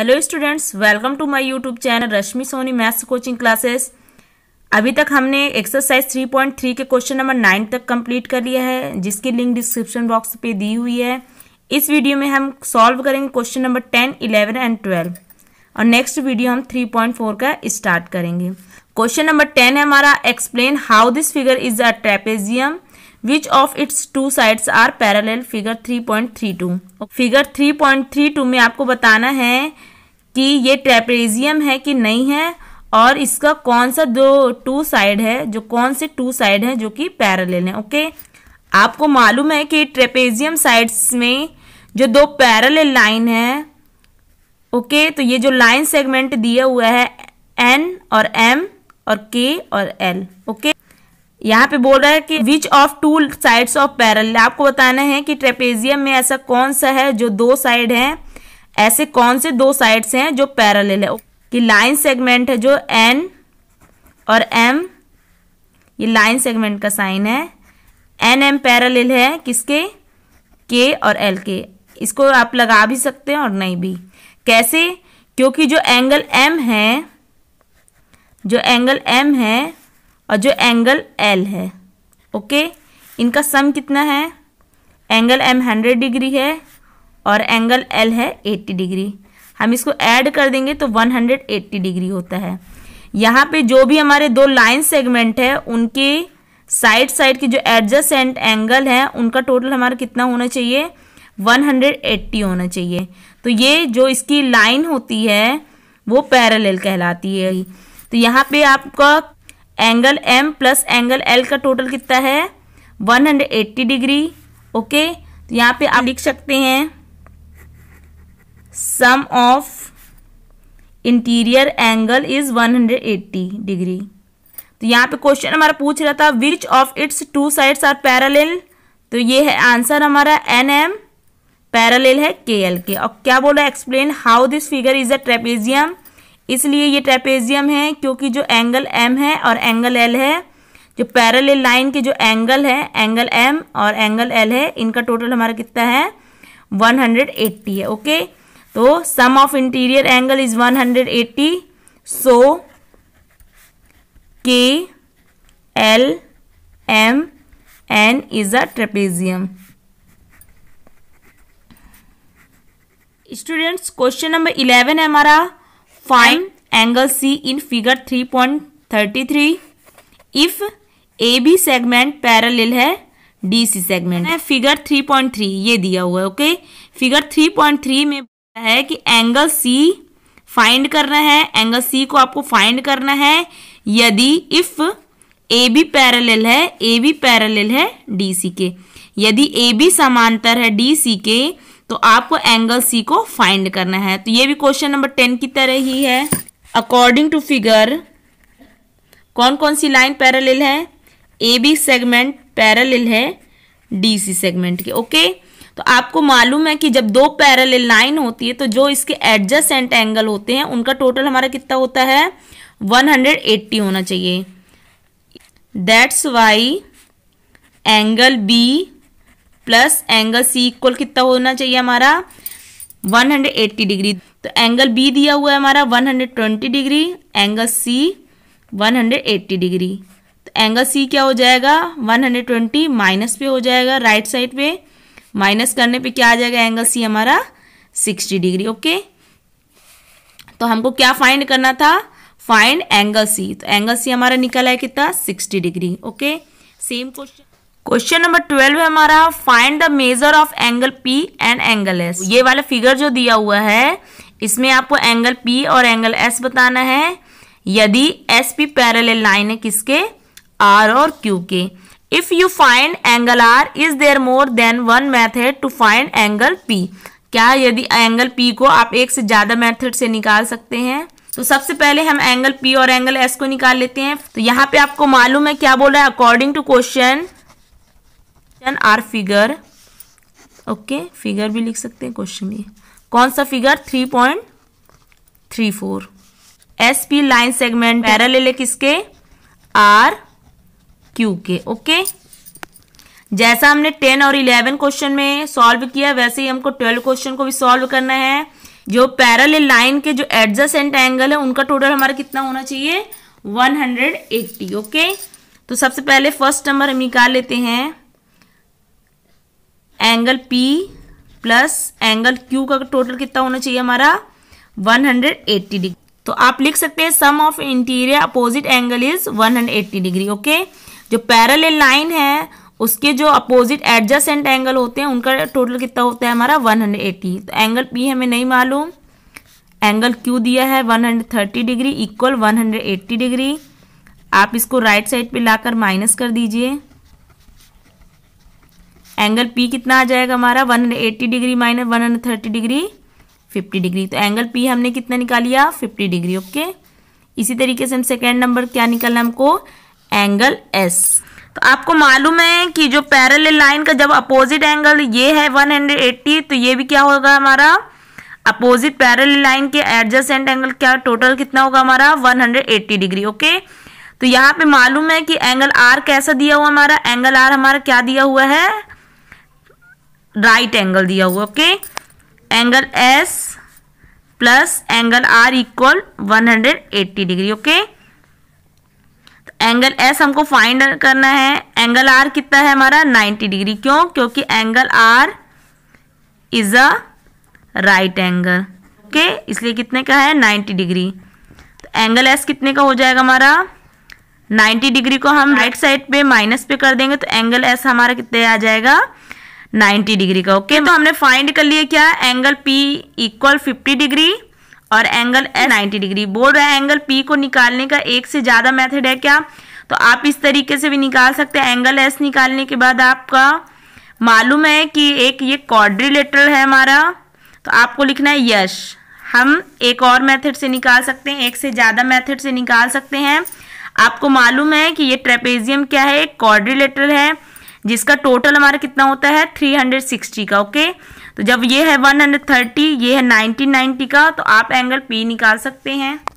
Hello students welcome to my YouTube channel Rashmi Soni maths coaching classes अभी तक हमने exercise 3.3 के क्वेश्चन नंबर नाइन तक कंप्लीट कर लिया है जिसकी लिंक डिस्क्रिप्शन बॉक्स पे दी हुई है इस वीडियो में हम सॉल्व करेंगे question number ten eleven and twelve और नेक्स्ट वीडियो हम थ्री का स्टार्ट करेंगे क्वेश्चन नंबर टेन है हमारा explain how this figure is a trapezium which of its two sides are parallel figure 3.32 figure 3.32 में आपको बताना है कि ये ट्रेपेजियम है कि नहीं है और इसका कौन सा दो टू साइड है जो कौन से टू साइड है जो कि पैरेलल है ओके आपको मालूम है कि ट्रेपेजियम साइड्स में जो दो पैरेलल लाइन है ओके तो ये जो लाइन सेगमेंट दिया हुआ है एन और एम और के और एल ओके यहाँ पे बोल रहा है कि which of two sides of parallel आपको बताना है कि ट्रेपेजियम में ऐसा कौन सा है जो दो साइड है ऐसे कौन से दो साइड्स हैं जो पैरालेल है कि लाइन सेगमेंट है जो एन और एम ये लाइन सेगमेंट का साइन है एन एम पैरालेल है किसके के और एल के इसको आप लगा भी सकते हैं और नहीं भी कैसे क्योंकि जो एंगल एम है जो एंगल एम है और जो एंगल एल है ओके इनका सम कितना है एंगल एम हंड्रेड डिग्री है और एंगल एल है 80 डिग्री हम इसको ऐड कर देंगे तो 180 डिग्री होता है यहाँ पे जो भी हमारे दो लाइन सेगमेंट है उनके साइड साइड की जो एडजस्टेंट एंगल है उनका टोटल हमारा कितना होना चाहिए 180 होना चाहिए तो ये जो इसकी लाइन होती है वो पैरेलल कहलाती है तो यहाँ पे आपका angle M plus angle L का टोटल कितना है 180 डिग्री ओके तो यहाँ पे आप लिख सकते हैं sum of interior angle is 180 degree तो यहाँ पे क्वेश्चन हमारा पूछ रहा था which of its two sides are parallel तो ये है आंसर हमारा एन एम पैरेलल है के एल के और क्या बोला explain how this figure is a trapezium इसलिए ये ट्रेपेजियम है क्योंकि जो एंगल एम है और एंगल एल है जो पैरेलल लाइन के जो एंगल है एंगल एम और एंगल एल है इनका टोटल हमारा कितना है 180 है ओके okay? तो sum of interior angle is 180 so K L M N is a trapezium students question number eleven है हमारा find angle C in figure three point thirty three if A B segment parallel है D C segment है figure three point three ये दिया हुआ है okay figure three point three में कहता है कि एंगल सी फाइंड करना है एंगल सी को आपको फाइंड करना है यदि इफ ए बी पैरेलल है ए बी पैरेलल है डी सी के यदि ए बी समांतर है डी सी के तो आपको एंगल सी को फाइंड करना है तो ये भी क्वेश्चन नंबर टेन की तरह ही है अकॉर्डिंग टू फिगर कौन कौन सी लाइन पैरेलल है ए बी सेगमेंट पैरेलल है डी सी सेगमेंट के ओके okay? तो आपको मालूम है कि जब दो पैरल लाइन होती है तो जो इसके एडजस्टेंट एंगल होते हैं उनका टोटल हमारा कितना होता है 180 होना चाहिए that's why angle B plus angle C equal कितना होना चाहिए हमारा 180 डिग्री तो एंगल बी दिया हुआ है हमारा 120 डिग्री एंगल सी 180 डिग्री तो एंगल सी क्या हो जाएगा 120 माइनस पे हो जाएगा राइट साइड पे माइनस करने पे क्या आ जाएगा एंगल सी हमारा सिक्सटी डिग्री ओके तो हमको क्या फाइंड करना था फाइंड एंगल सी तो एंगल सी हमारा निकला है कितना sixty degree okay same question question number twelve है हमारा find the measure of angle P and angle S ये वाला फिगर जो दिया हुआ है इसमें आपको एंगल पी और एंगल एस बताना है यदि एस पी पैरल लाइन है किसके आर और क्यू के if you find angle R is there more than one method to find angle P क्या यदि एंगल पी को आप एक से ज्यादा मेथड से निकाल सकते हैं तो सबसे पहले हम एंगल पी और एंगल एस को निकाल लेते हैं तो यहाँ पे आपको मालूम है क्या बोल रहा है according to question R figure okay figure भी लिख सकते हैं क्वेश्चन में कौन सा figure three point three four S P line segment parallel किसके आर क्यू के ओके जैसा हमने टेन और इलेवन क्वेश्चन में सॉल्व किया वैसे ही हमको ट्वेल्व क्वेश्चन को भी सॉल्व करना है जो पैरल लाइन के जो एडजस्टेंट एंगल है उनका टोटल हमारा कितना होना चाहिए 180 ओके तो सबसे पहले फर्स्ट नंबर हम निकाल लेते हैं angle P plus angle Q का टोटल कितना होना चाहिए हमारा 180 डिग्री तो आप लिख सकते हैं sum of interior opposite angle is 180 degree okay okay? जो पैरल लाइन है उसके जो अपोजिट एडजस्टेंट एंगल होते हैं उनका टोटल कितना होता है हमारा 180 तो एंगल पी हमें नहीं मालूम एंगल क्यू दिया है 130 डिग्री इक्वल 180 डिग्री आप इसको राइट साइड पे लाकर माइनस कर दीजिए एंगल पी कितना आ जाएगा हमारा 180 डिग्री माइनस 130 डिग्री 50 डिग्री तो एंगल पी हमने कितना निकालिया 50 डिग्री ओके इसी तरीके से हम सेकेंड नंबर क्या निकालना हमको एंगल एस तो आपको मालूम है कि जो पैरल लाइन का जब अपोजिट एंगल ये है 180 तो ये भी क्या होगा हमारा अपोजिट पैरल लाइन के एडजस्टेंट एंगल क्या टोटल कितना होगा हमारा 180 डिग्री ओके तो यहाँ पे मालूम है कि एंगल आर कैसा दिया हुआ हमारा एंगल आर हमारा क्या दिया हुआ है राइट एंगल दिया हुआ okay angle S plus angle R equal one degree okay angle S हमको फाइंड करना है एंगल आर कितना है हमारा 90 डिग्री क्यों क्योंकि angle R is a right angle okay इसलिए कितने का है 90 डिग्री तो एंगल एस कितने का हो जाएगा हमारा 90 डिग्री को हम राइट साइड पे माइनस पे कर देंगे तो एंगल एस हमारा कितने आ जाएगा 90 डिग्री का ओके okay? तो हमने फाइंड कर लिया क्या angle P equal fifty degree और एंगल ए 90 डिग्री बोल रहा है एंगल पी को निकालने का एक से ज़्यादा मेथड है क्या तो आप इस तरीके से भी निकाल सकते हैं एंगल एस निकालने के बाद आपका मालूम है कि एक ये कॉड्रीलेटर है हमारा तो आपको लिखना है यश हम एक और मेथड से निकाल सकते हैं एक से ज़्यादा मेथड से निकाल सकते हैं आपको मालूम है कि ये ट्रेपेजियम क्या है एक है जिसका टोटल हमारा कितना होता है 360 का ओके तो जब ये है 130 ये है 1990 का तो आप एंगल पी निकाल सकते हैं